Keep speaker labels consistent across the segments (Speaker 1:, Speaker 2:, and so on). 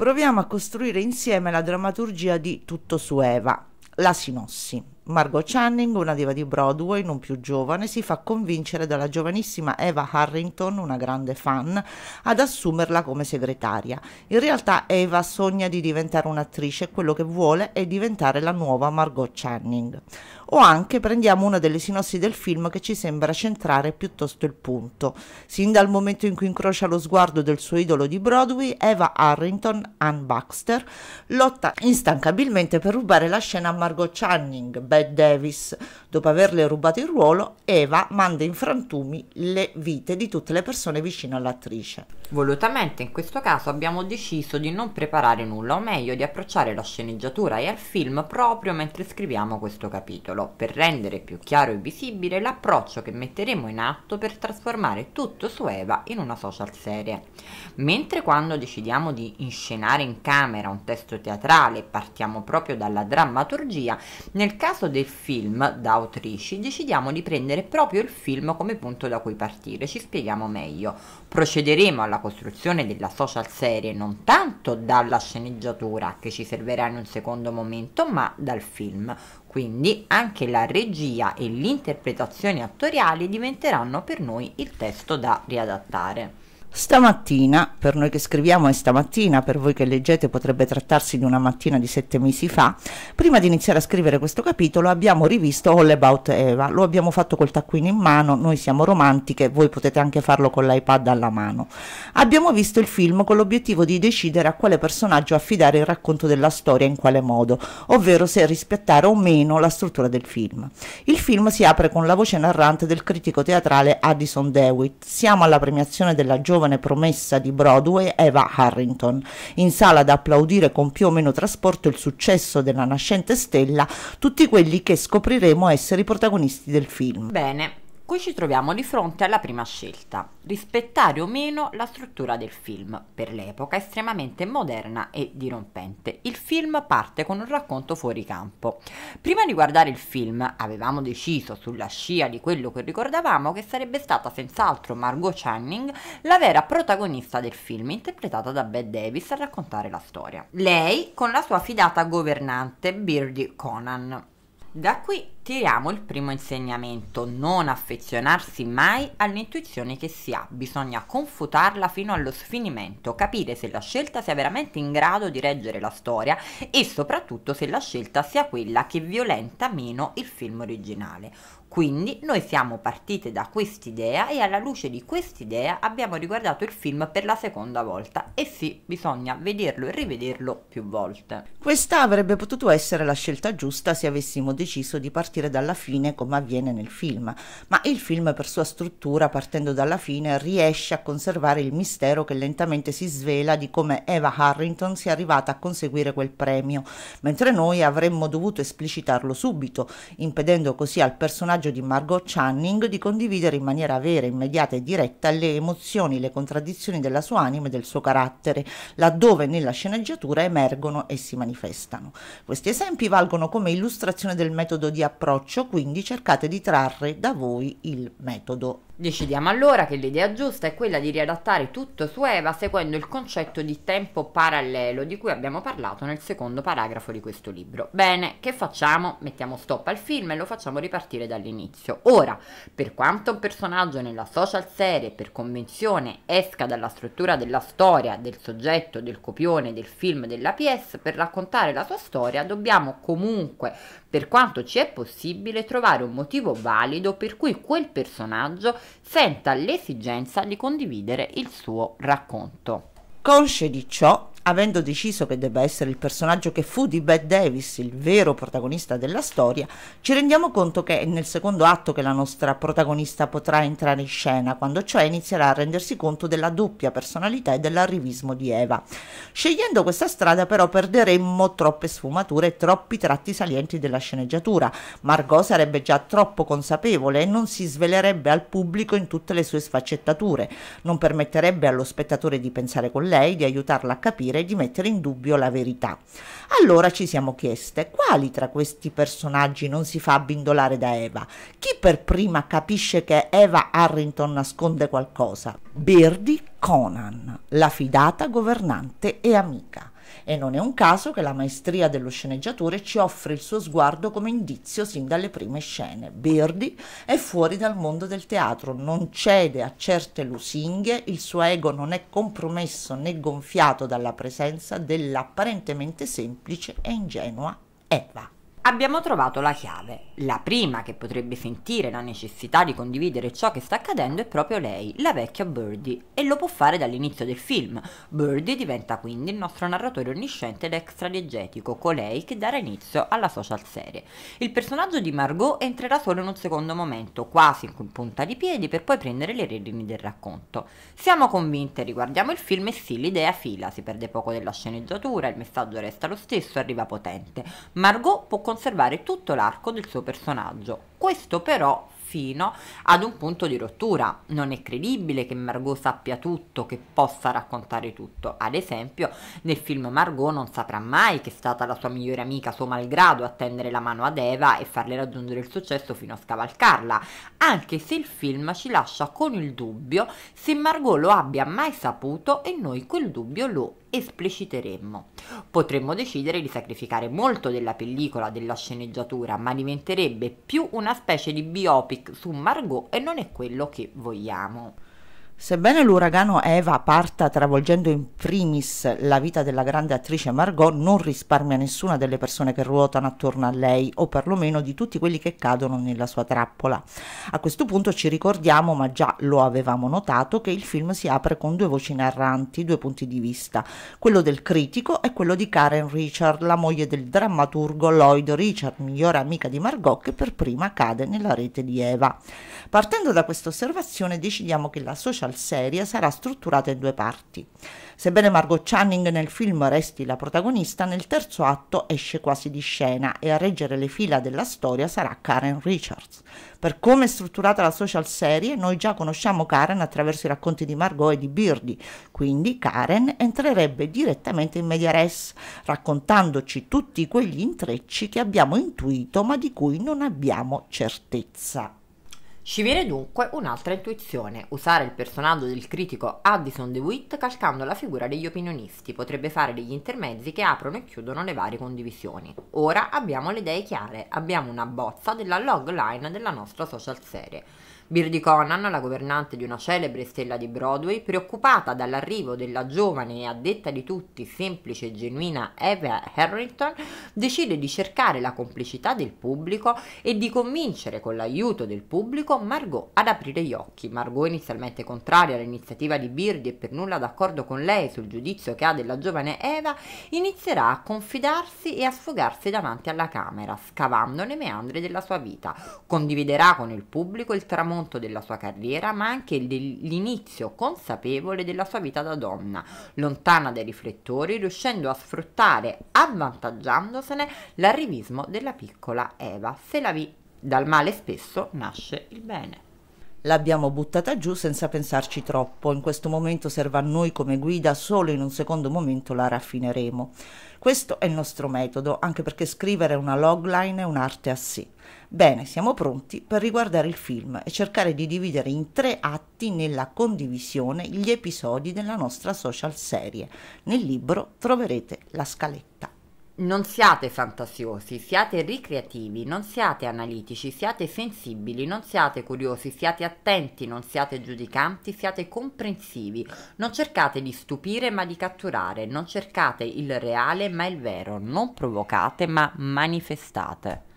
Speaker 1: proviamo a costruire insieme la drammaturgia di Tutto su Eva, la Sinossi. Margot Channing, una diva di Broadway non più giovane, si fa convincere dalla giovanissima Eva Harrington, una grande fan, ad assumerla come segretaria. In realtà Eva sogna di diventare un'attrice e quello che vuole è diventare la nuova Margot Channing. O anche prendiamo una delle sinossi del film che ci sembra centrare piuttosto il punto. Sin dal momento in cui incrocia lo sguardo del suo idolo di Broadway, Eva Harrington, Ann Baxter, lotta instancabilmente per rubare la scena a Margot Channing, e Davis. Dopo averle rubato il ruolo, Eva manda in frantumi le vite di tutte le persone vicino all'attrice. Volutamente in questo caso abbiamo deciso di
Speaker 2: non preparare nulla, o meglio di approcciare la sceneggiatura e al film proprio mentre scriviamo questo capitolo, per rendere più chiaro e visibile l'approccio che metteremo in atto per trasformare tutto su Eva in una social serie. Mentre quando decidiamo di inscenare in camera un testo teatrale partiamo proprio dalla drammaturgia, nel caso caso del film da autrici decidiamo di prendere proprio il film come punto da cui partire, ci spieghiamo meglio. Procederemo alla costruzione della social serie non tanto dalla sceneggiatura che ci servirà in un secondo momento, ma dal film. Quindi anche la regia e l'interpretazione attoriali diventeranno per noi il testo da riadattare.
Speaker 1: Stamattina, per noi che scriviamo è stamattina, per voi che leggete potrebbe trattarsi di una mattina di sette mesi fa, prima di iniziare a scrivere questo capitolo abbiamo rivisto All About Eva, lo abbiamo fatto col taccuino in mano, noi siamo romantiche, voi potete anche farlo con l'iPad alla mano. Abbiamo visto il film con l'obiettivo di decidere a quale personaggio affidare il racconto della storia in quale modo, ovvero se rispettare o meno la struttura del film. Il film si apre con la voce narrante del critico teatrale Addison Dewitt, siamo alla premiazione della giovane giovane promessa di Broadway Eva Harrington. In sala ad applaudire con più o meno trasporto il successo della nascente stella, tutti quelli che scopriremo essere i protagonisti del film.
Speaker 2: Bene, Qui ci troviamo di fronte alla prima scelta, rispettare o meno la struttura del film, per l'epoca estremamente moderna e dirompente. Il film parte con un racconto fuori campo. Prima di guardare il film avevamo deciso, sulla scia di quello che ricordavamo, che sarebbe stata senz'altro Margot Channing la vera protagonista del film, interpretata da Bette Davis a raccontare la storia. Lei con la sua fidata governante Birdie Conan. Da qui Tiriamo il primo insegnamento, non affezionarsi mai all'intuizione che si ha, bisogna confutarla fino allo sfinimento, capire se la scelta sia veramente in grado di reggere la storia e soprattutto se la scelta sia quella che violenta meno il film originale. Quindi noi siamo partite da quest'idea e alla luce di quest'idea abbiamo riguardato il film per la seconda volta e sì, bisogna vederlo e rivederlo più volte.
Speaker 1: Questa avrebbe potuto essere la scelta giusta se avessimo deciso di partire partire dalla fine come avviene nel film, ma il film per sua struttura, partendo dalla fine, riesce a conservare il mistero che lentamente si svela di come Eva Harrington sia arrivata a conseguire quel premio, mentre noi avremmo dovuto esplicitarlo subito, impedendo così al personaggio di Margot Channing di condividere in maniera vera, immediata e diretta le emozioni, le contraddizioni della sua anima e del suo carattere, laddove nella sceneggiatura emergono e si manifestano. Questi esempi valgono come illustrazione del metodo di approccio approccio, quindi cercate di trarre da voi il metodo Decidiamo allora
Speaker 2: che l'idea giusta è quella di riadattare tutto su Eva seguendo il concetto di tempo parallelo di cui abbiamo parlato nel secondo paragrafo di questo libro. Bene, che facciamo? Mettiamo stop al film e lo facciamo ripartire dall'inizio. Ora, per quanto un personaggio nella social serie per convenzione esca dalla struttura della storia, del soggetto, del copione, del film, della PS, per raccontare la sua storia dobbiamo comunque, per quanto ci è possibile, trovare un motivo valido per cui quel personaggio senta
Speaker 1: l'esigenza di condividere il suo racconto. Consce di ciò, avendo deciso che debba essere il personaggio che fu di Bette Davis il vero protagonista della storia, ci rendiamo conto che è nel secondo atto che la nostra protagonista potrà entrare in scena, quando cioè inizierà a rendersi conto della doppia personalità e dell'arrivismo di Eva. Scegliendo questa strada però perderemmo troppe sfumature e troppi tratti salienti della sceneggiatura. Margot sarebbe già troppo consapevole e non si svelerebbe al pubblico in tutte le sue sfaccettature, non permetterebbe allo spettatore di pensare con lei, di aiutarla a capire smentire, di mettere in dubbio la verità. Allora ci siamo chieste quali tra questi personaggi non si fa abbindolare da Eva? Chi per prima capisce che Eva Harrington nasconde qualcosa? Birdie Conan, la fidata governante e amica. E non è un caso che la maestria dello sceneggiatore ci offre il suo sguardo come indizio sin dalle prime scene. Birdy è fuori dal mondo del teatro, non cede a certe lusinghe, il suo ego non è compromesso né gonfiato dalla presenza dell'apparentemente semplice e ingenua Eva abbiamo trovato la
Speaker 2: chiave. La prima che potrebbe sentire la necessità di condividere ciò che sta accadendo è proprio lei, la vecchia Birdie, e lo può fare dall'inizio del film. Birdie diventa quindi il nostro narratore onnisciente ed extradiegetico, colei che darà inizio alla social serie. Il personaggio di Margot entrerà solo in un secondo momento, quasi in punta di piedi, per poi prendere le redini del racconto. Siamo convinte, riguardiamo il film e sì, l'idea fila, si perde poco della sceneggiatura, il messaggio resta lo stesso, arriva potente. Margot può considerare conservare tutto l'arco del suo personaggio. Questo però fino ad un punto di rottura. Non è credibile che Margot sappia tutto, che possa raccontare tutto. Ad esempio, nel film Margot non saprà mai che è stata la sua migliore amica, suo malgrado, a tendere la mano ad Eva e farle raggiungere il successo fino a scavalcarla, anche se il film ci lascia con il dubbio se Margot lo abbia mai saputo e noi quel dubbio lo espliciteremmo. Potremmo decidere di sacrificare molto della pellicola, della sceneggiatura, ma diventerebbe più una specie di biopic su Margot e non è quello che vogliamo.
Speaker 1: Sebbene l'uragano Eva parta travolgendo in primis la vita della grande attrice Margot, non risparmia nessuna delle persone che ruotano attorno a lei o perlomeno di tutti quelli che cadono nella sua trappola. A questo punto ci ricordiamo, ma già lo avevamo notato, che il film si apre con due voci narranti, due punti di vista, quello del critico e quello di Karen Richard, la moglie del drammaturgo Lloyd Richard, migliore amica di Margot che per prima cade nella rete di Eva. Partendo da questa osservazione decidiamo che la social serie sarà strutturata in due parti. Sebbene Margot Channing nel film resti la protagonista, nel terzo atto esce quasi di scena e a reggere le fila della storia sarà Karen Richards. Per come è strutturata la social serie, noi già conosciamo Karen attraverso i racconti di Margot e di Birdie, quindi Karen entrerebbe direttamente in media res, raccontandoci tutti quegli intrecci che abbiamo intuito ma di cui non abbiamo certezza. Ci viene dunque un'altra intuizione, usare
Speaker 2: il personaggio del critico Addison DeWitt calcando la figura degli opinionisti potrebbe fare degli intermezzi che aprono e chiudono le varie condivisioni. Ora abbiamo le idee chiare, abbiamo una bozza della logline della nostra social serie. Birdie Conan, la governante di una celebre stella di Broadway, preoccupata dall'arrivo della giovane e addetta di tutti semplice e genuina Eva Harrington, decide di cercare la complicità del pubblico e di convincere con l'aiuto del pubblico Margot ad aprire gli occhi. Margot, inizialmente contraria all'iniziativa di Birdie e per nulla d'accordo con lei sul giudizio che ha della giovane Eva, inizierà a confidarsi e a sfogarsi davanti alla camera, scavando nei meandri della sua vita. Condividerà con il pubblico il tramonto tramonto della sua carriera, ma anche l'inizio consapevole della sua vita da donna, lontana dai riflettori, riuscendo a sfruttare, avvantaggiandosene, l'arrivismo della piccola Eva. Se
Speaker 1: la vi dal male spesso nasce il bene. L'abbiamo buttata giù senza pensarci troppo, in questo momento serve a noi come guida, solo in un secondo momento la raffineremo. Questo è il nostro metodo, anche perché scrivere una logline è un'arte a sé. Bene, siamo pronti per riguardare il film e cercare di dividere in tre atti nella condivisione gli episodi della nostra social serie. Nel libro troverete la scaletta. Non siate fantasiosi, siate ricreativi, non siate
Speaker 2: analitici, siate sensibili, non siate curiosi, siate attenti, non siate giudicanti, siate comprensivi. Non cercate di stupire ma di catturare, non cercate il reale ma il vero, non provocate ma manifestate.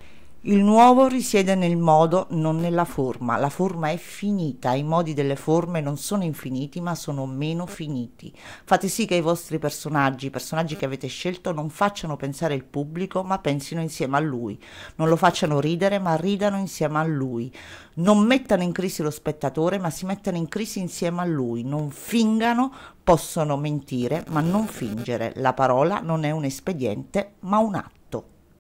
Speaker 1: Il nuovo risiede nel modo, non nella forma. La forma è finita, i modi delle forme non sono infiniti, ma sono meno finiti. Fate sì che i vostri personaggi, i personaggi che avete scelto, non facciano pensare il pubblico, ma pensino insieme a lui. Non lo facciano ridere, ma ridano insieme a lui. Non mettano in crisi lo spettatore, ma si mettano in crisi insieme a lui. Non fingano, possono mentire, ma non fingere. La parola non è un espediente, ma un atto.